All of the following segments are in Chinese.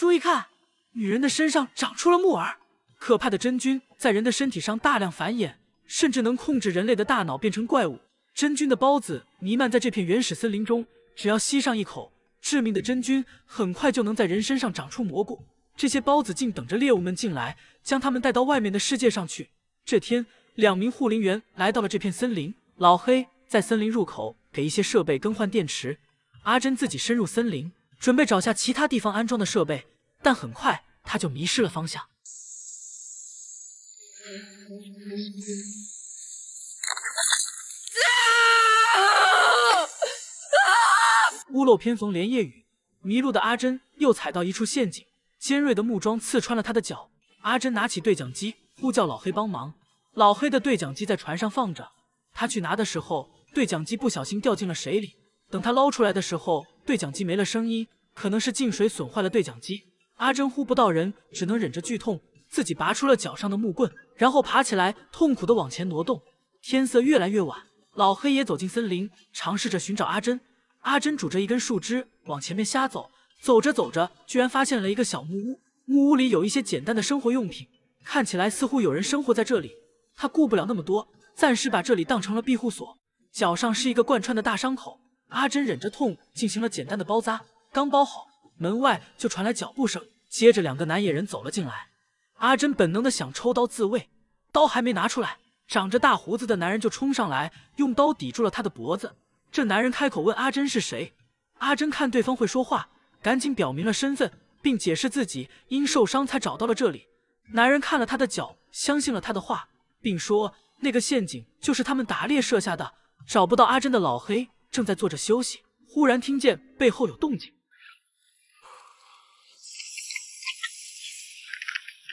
注意看，女人的身上长出了木耳，可怕的真菌在人的身体上大量繁衍，甚至能控制人类的大脑变成怪物。真菌的孢子弥漫在这片原始森林中，只要吸上一口，致命的真菌很快就能在人身上长出蘑菇。这些孢子竟等着猎物们进来，将他们带到外面的世界上去。这天，两名护林员来到了这片森林，老黑在森林入口给一些设备更换电池，阿珍自己深入森林。准备找下其他地方安装的设备，但很快他就迷失了方向。屋漏偏逢连夜雨，迷路的阿珍又踩到一处陷阱，尖锐的木桩刺穿了他的脚。阿珍拿起对讲机呼叫老黑帮忙，老黑的对讲机在船上放着，他去拿的时候，对讲机不小心掉进了水里。等他捞出来的时候，对讲机没了声音，可能是进水损坏了对讲机。阿珍呼不到人，只能忍着剧痛自己拔出了脚上的木棍，然后爬起来，痛苦地往前挪动。天色越来越晚，老黑也走进森林，尝试着寻找阿珍。阿珍拄着一根树枝往前面瞎走，走着走着，居然发现了一个小木屋。木屋里有一些简单的生活用品，看起来似乎有人生活在这里。他顾不了那么多，暂时把这里当成了庇护所。脚上是一个贯穿的大伤口。阿珍忍着痛进行了简单的包扎，刚包好，门外就传来脚步声，接着两个男野人走了进来。阿珍本能的想抽刀自卫，刀还没拿出来，长着大胡子的男人就冲上来，用刀抵住了他的脖子。这男人开口问阿珍是谁，阿珍看对方会说话，赶紧表明了身份，并解释自己因受伤才找到了这里。男人看了他的脚，相信了他的话，并说那个陷阱就是他们打猎设下的，找不到阿珍的老黑。正在坐着休息，忽然听见背后有动静，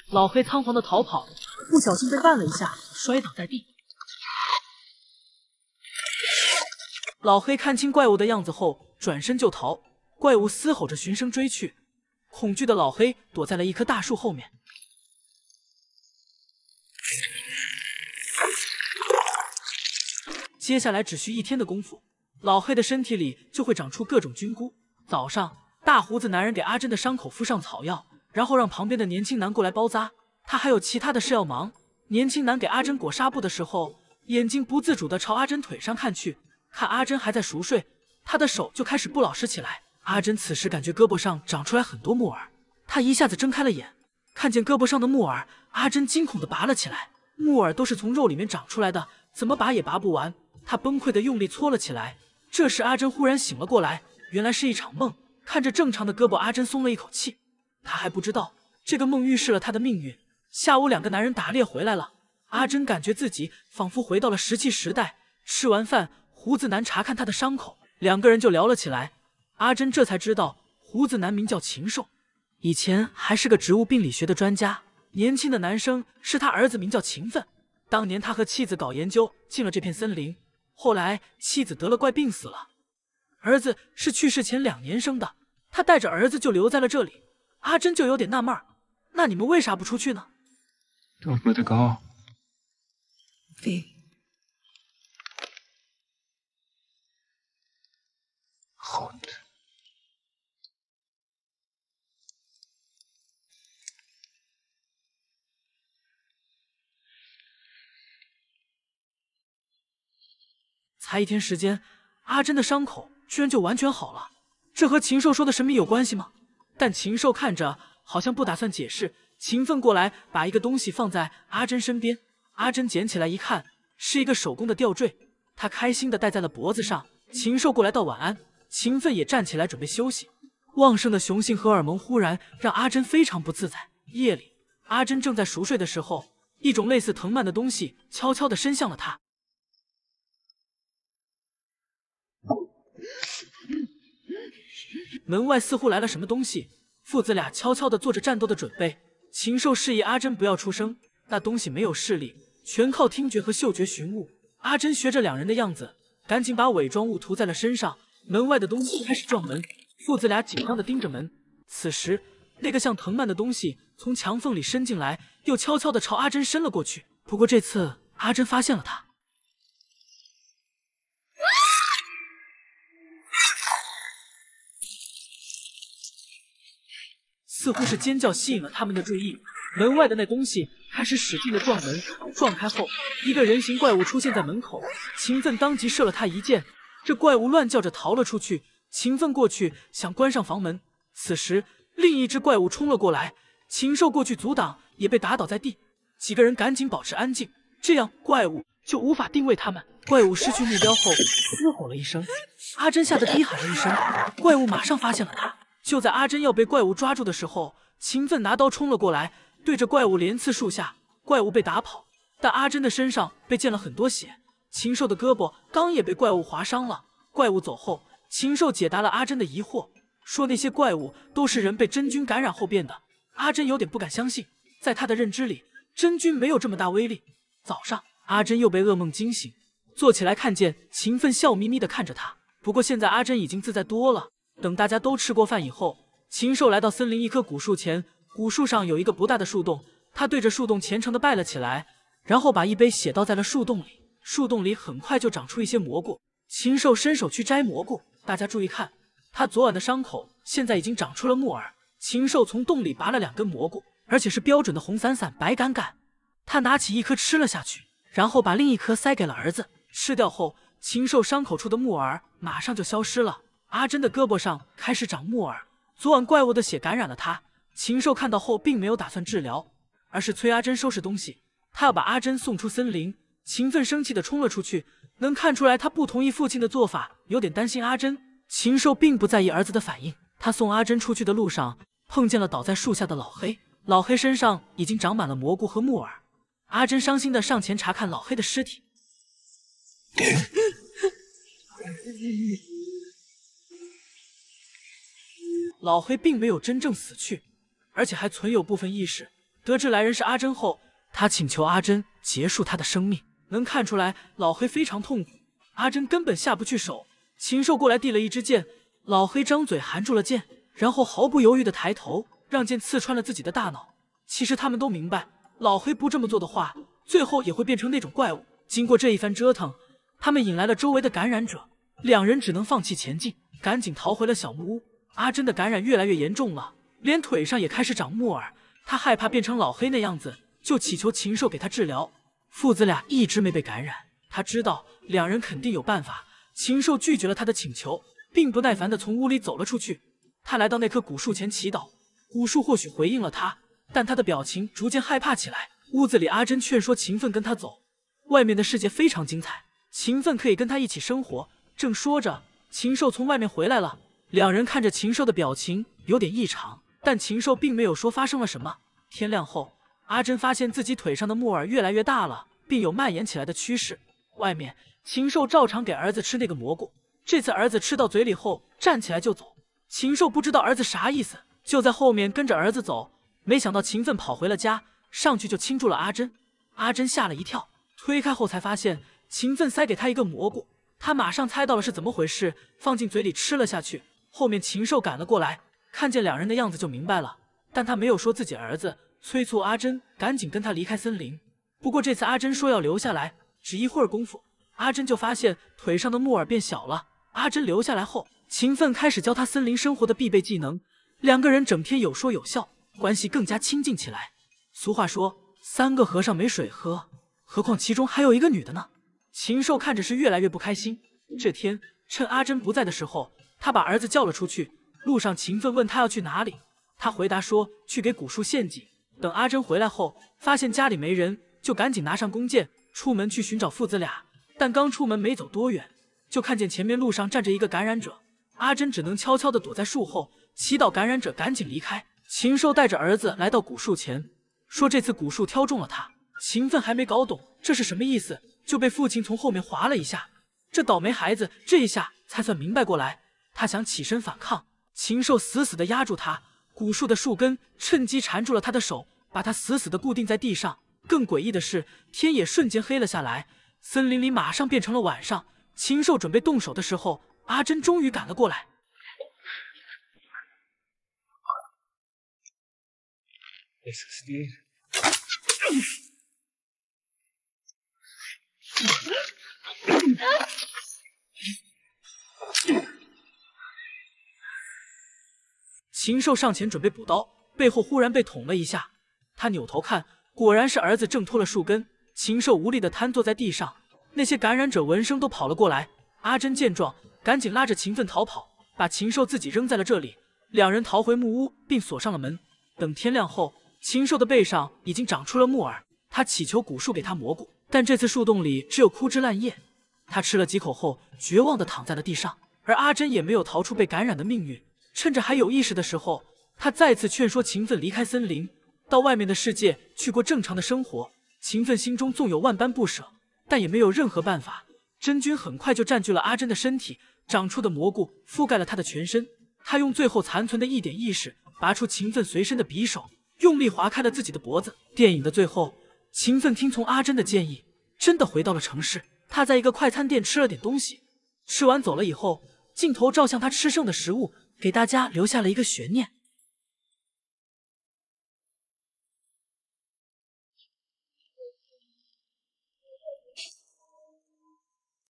老黑仓皇的逃跑，不小心被绊了一下，摔倒在地。老黑看清怪物的样子后，转身就逃，怪物嘶吼着循声追去，恐惧的老黑躲在了一棵大树后面。接下来只需一天的功夫。老黑的身体里就会长出各种菌菇。早上，大胡子男人给阿珍的伤口敷上草药，然后让旁边的年轻男过来包扎。他还有其他的事要忙。年轻男给阿珍裹纱布的时候，眼睛不自主的朝阿珍腿上看去。看阿珍还在熟睡，他的手就开始不老实起来。阿珍此时感觉胳膊上长出来很多木耳，她一下子睁开了眼，看见胳膊上的木耳，阿珍惊恐的拔了起来。木耳都是从肉里面长出来的，怎么拔也拔不完。她崩溃的用力搓了起来。这时，阿珍忽然醒了过来，原来是一场梦。看着正常的胳膊，阿珍松了一口气。她还不知道这个梦预示了她的命运。下午，两个男人打猎回来了，阿珍感觉自己仿佛回到了石器时代。吃完饭，胡子男查看他的伤口，两个人就聊了起来。阿珍这才知道，胡子男名叫禽兽，以前还是个植物病理学的专家。年轻的男生是他儿子，名叫勤奋。当年他和妻子搞研究，进了这片森林。后来妻子得了怪病死了，儿子是去世前两年生的，他带着儿子就留在了这里。阿珍就有点纳闷那你们为啥不出去呢？好才一天时间，阿珍的伤口居然就完全好了，这和禽兽说的神秘有关系吗？但禽兽看着好像不打算解释。勤奋过来把一个东西放在阿珍身边，阿珍捡起来一看，是一个手工的吊坠，她开心的戴在了脖子上。禽兽过来道晚安，勤奋也站起来准备休息。旺盛的雄性荷尔蒙忽然让阿珍非常不自在。夜里，阿珍正在熟睡的时候，一种类似藤蔓的东西悄悄地伸向了她。门外似乎来了什么东西，父子俩悄悄地做着战斗的准备。禽兽示意阿珍不要出声，那东西没有视力，全靠听觉和嗅觉寻物。阿珍学着两人的样子，赶紧把伪装物涂在了身上。门外的东西开始撞门，父子俩紧张地盯着门。此时，那个像藤蔓的东西从墙缝里伸进来，又悄悄地朝阿珍伸了过去。不过这次，阿珍发现了他。似乎是尖叫吸引了他们的注意，门外的那东西开始使劲的撞门，撞开后，一个人形怪物出现在门口。秦奋当即射了他一箭，这怪物乱叫着逃了出去。秦奋过去想关上房门，此时另一只怪物冲了过来，禽兽过去阻挡也被打倒在地。几个人赶紧保持安静，这样怪物就无法定位他们。怪物失去目标后嘶吼了一声，阿珍吓得低喊了一声，怪物马上发现了他。就在阿珍要被怪物抓住的时候，秦奋拿刀冲了过来，对着怪物连刺数下，怪物被打跑，但阿珍的身上被溅了很多血，禽兽的胳膊刚也被怪物划伤了。怪物走后，禽兽解答了阿珍的疑惑，说那些怪物都是人被真菌感染后变的。阿珍有点不敢相信，在他的认知里，真菌没有这么大威力。早上，阿珍又被噩梦惊醒，坐起来看见秦奋笑眯眯地看着她，不过现在阿珍已经自在多了。等大家都吃过饭以后，禽兽来到森林一棵古树前，古树上有一个不大的树洞，他对着树洞虔诚的拜了起来，然后把一杯血倒在了树洞里，树洞里很快就长出一些蘑菇。禽兽伸手去摘蘑菇，大家注意看，他昨晚的伤口现在已经长出了木耳。禽兽从洞里拔了两根蘑菇，而且是标准的红伞伞、白杆杆。他拿起一颗吃了下去，然后把另一颗塞给了儿子。吃掉后，禽兽伤口处的木耳马上就消失了。阿珍的胳膊上开始长木耳，昨晚怪物的血感染了她。禽兽看到后，并没有打算治疗，而是催阿珍收拾东西，他要把阿珍送出森林。勤奋生气的冲了出去，能看出来他不同意父亲的做法，有点担心阿珍。禽兽并不在意儿子的反应，他送阿珍出去的路上，碰见了倒在树下的老黑。老黑身上已经长满了蘑菇和木耳。阿珍伤心的上前查看老黑的尸体。老黑并没有真正死去，而且还存有部分意识。得知来人是阿珍后，他请求阿珍结束他的生命。能看出来老黑非常痛苦，阿珍根本下不去手。禽兽过来递了一支箭，老黑张嘴含住了箭，然后毫不犹豫的抬头，让箭刺穿了自己的大脑。其实他们都明白，老黑不这么做的话，最后也会变成那种怪物。经过这一番折腾，他们引来了周围的感染者，两人只能放弃前进，赶紧逃回了小木屋。阿珍的感染越来越严重了，连腿上也开始长木耳。他害怕变成老黑那样子，就祈求禽兽给他治疗。父子俩一直没被感染，他知道两人肯定有办法。禽兽拒绝了他的请求，并不耐烦地从屋里走了出去。他来到那棵古树前祈祷，古树或许回应了他，但他的表情逐渐害怕起来。屋子里，阿珍劝说勤奋跟他走，外面的世界非常精彩，勤奋可以跟他一起生活。正说着，禽兽从外面回来了。两人看着禽兽的表情有点异常，但禽兽并没有说发生了什么。天亮后，阿珍发现自己腿上的木耳越来越大了，并有蔓延起来的趋势。外面，禽兽照常给儿子吃那个蘑菇，这次儿子吃到嘴里后站起来就走。禽兽不知道儿子啥意思，就在后面跟着儿子走。没想到秦奋跑回了家，上去就亲住了阿珍。阿珍吓了一跳，推开后才发现秦奋塞给他一个蘑菇，他马上猜到了是怎么回事，放进嘴里吃了下去。后面禽兽赶了过来，看见两人的样子就明白了，但他没有说自己儿子，催促阿珍赶紧跟他离开森林。不过这次阿珍说要留下来。只一会儿功夫，阿珍就发现腿上的木耳变小了。阿珍留下来后，勤奋开始教他森林生活的必备技能。两个人整天有说有笑，关系更加亲近起来。俗话说，三个和尚没水喝，何况其中还有一个女的呢？禽兽看着是越来越不开心。这天，趁阿珍不在的时候。他把儿子叫了出去，路上秦奋问他要去哪里，他回答说去给古树献祭。等阿珍回来后，发现家里没人，就赶紧拿上弓箭出门去寻找父子俩。但刚出门没走多远，就看见前面路上站着一个感染者，阿珍只能悄悄地躲在树后，祈祷感染者赶紧离开。禽兽带着儿子来到古树前，说这次古树挑中了他。秦奋还没搞懂这是什么意思，就被父亲从后面划了一下，这倒霉孩子这一下才算明白过来。他想起身反抗，禽兽死死的压住他，古树的树根趁机缠住了他的手，把他死死的固定在地上。更诡异的是，天也瞬间黑了下来，森林里马上变成了晚上。禽兽准备动手的时候，阿珍终于赶了过来。禽兽上前准备补刀，背后忽然被捅了一下。他扭头看，果然是儿子挣脱了树根。禽兽无力的瘫坐在地上。那些感染者闻声都跑了过来。阿珍见状，赶紧拉着勤奋逃跑，把禽兽自己扔在了这里。两人逃回木屋，并锁上了门。等天亮后，禽兽的背上已经长出了木耳。他祈求古树给他蘑菇，但这次树洞里只有枯枝烂叶。他吃了几口后，绝望的躺在了地上。而阿珍也没有逃出被感染的命运。趁着还有意识的时候，他再次劝说勤奋离开森林，到外面的世界去过正常的生活。勤奋心中纵有万般不舍，但也没有任何办法。真菌很快就占据了阿珍的身体，长出的蘑菇覆盖了他的全身。他用最后残存的一点意识，拔出勤奋随身的匕首，用力划开了自己的脖子。电影的最后，勤奋听从阿珍的建议，真的回到了城市。他在一个快餐店吃了点东西，吃完走了以后，镜头照向他吃剩的食物。给大家留下了一个悬念。